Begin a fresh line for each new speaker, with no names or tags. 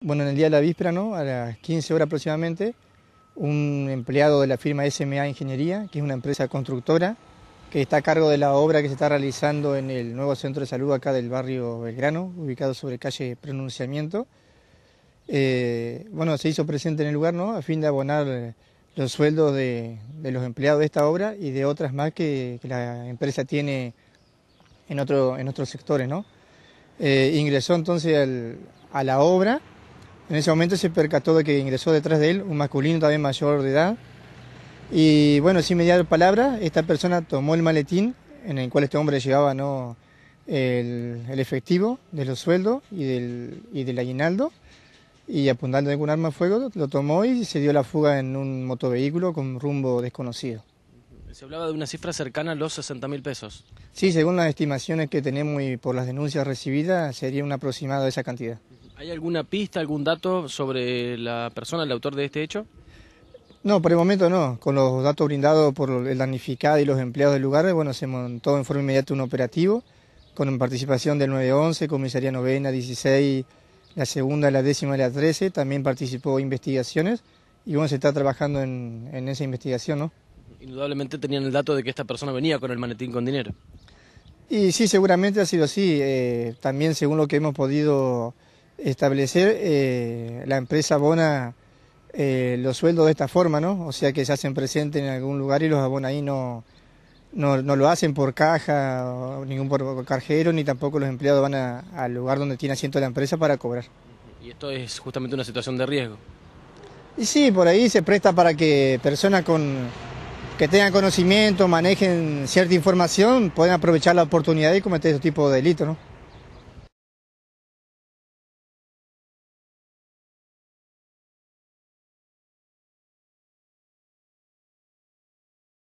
Bueno, en el día de la víspera, a las 15 horas aproximadamente, un empleado de la firma SMA Ingeniería, que es una empresa constructora, que está a cargo de la obra que se está realizando en el nuevo centro de salud acá del barrio Belgrano, ubicado sobre calle Pronunciamiento. Eh, bueno, se hizo presente en el lugar ¿no? a fin de abonar los sueldos de, los empleados de esta obra y de otras más que, la empresa tiene en, otros sectores. ¿no? Eh, ingresó entonces a la obra en ese momento se percató de que ingresó detrás de él un masculino también mayor de edad. Y bueno, sin mediar palabra, esta persona tomó el maletín en el cual este hombre llevaba ¿no? el, efectivo de los sueldos y del, del aguinaldo y apuntando algún un arma de fuego lo tomó y se dio la fuga en un motovehículo con rumbo desconocido.
Se hablaba de una cifra cercana a los 60 mil pesos.
Sí, según las estimaciones que tenemos y por las denuncias recibidas, sería un aproximado de esa cantidad.
¿Hay alguna pista, algún dato sobre la persona, el autor de este hecho?
No, por el momento no. Con los datos brindados por el damnificado y los empleados del lugar, bueno, se montó en forma inmediata un operativo con participación del 911, comisaría novena, 16, la segunda, la décima y la trece, También participó investigaciones y bueno, se está trabajando en, esa investigación, ¿no?
Indudablemente tenían el dato de que esta persona venía con el manetín con dinero.
Y sí, seguramente ha sido así. Eh, también según lo que hemos podido establecer eh, la empresa abona eh, los sueldos de esta forma, ¿no? O sea que se hacen presentes en algún lugar y los abona ahí no, no, no lo hacen por caja, o ningún por carjero, ni tampoco los empleados van al lugar donde tiene asiento la empresa para cobrar.
Y esto es justamente una situación de riesgo.
Y sí, por ahí se presta para que personas con, que tengan conocimiento, manejen cierta información, puedan aprovechar la oportunidad y cometer ese tipo de delitos, ¿no?